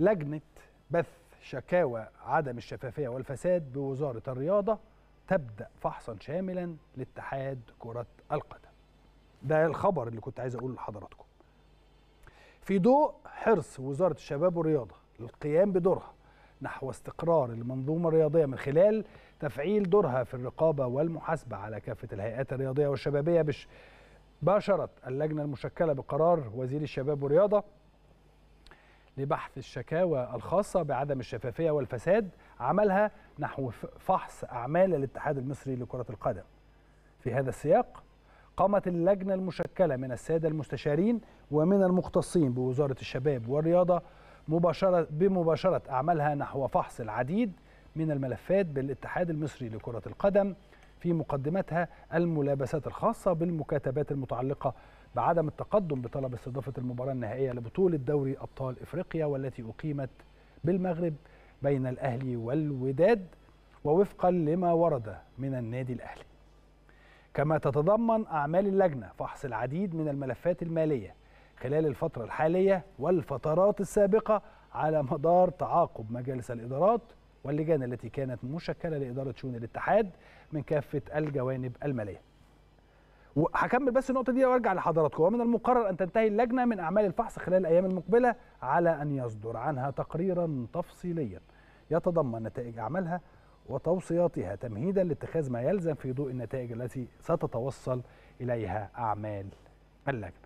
لجنة بث شكاوى عدم الشفافية والفساد بوزارة الرياضة تبدأ فحصا شاملا لاتحاد كرة القدم ده الخبر اللي كنت عايز أقوله لحضراتكم في ضوء حرص وزارة الشباب والرياضة للقيام بدورها نحو استقرار المنظومة الرياضية من خلال تفعيل دورها في الرقابة والمحاسبة على كافة الهيئات الرياضية والشبابية بش باشرت اللجنة المشكلة بقرار وزير الشباب والرياضة لبحث الشكاوى الخاصة بعدم الشفافية والفساد عملها نحو فحص أعمال الاتحاد المصري لكرة القدم في هذا السياق قامت اللجنة المشكلة من السادة المستشارين ومن المختصين بوزارة الشباب والرياضة مباشرة بمباشرة أعمالها نحو فحص العديد من الملفات بالاتحاد المصري لكرة القدم في مقدمتها الملابسات الخاصة بالمكاتبات المتعلقة بعدم التقدم بطلب استضافة المباراة النهائية لبطولة دوري أبطال إفريقيا والتي أقيمت بالمغرب بين الأهلي والوداد ووفقا لما ورد من النادي الأهلي كما تتضمن أعمال اللجنة فحص العديد من الملفات المالية خلال الفترة الحالية والفترات السابقة على مدار تعاقب مجالس الإدارات واللجان التي كانت مشكلة لإدارة شؤون الاتحاد من كافة الجوانب المالية وهكمل بس النقطة دي وارجع لحضراتكم ومن المقرر أن تنتهي اللجنة من أعمال الفحص خلال الأيام المقبلة على أن يصدر عنها تقريرا تفصيليا يتضمن نتائج أعمالها وتوصياتها تمهيدا لاتخاذ ما يلزم في ضوء النتائج التي ستتوصل إليها أعمال اللجنة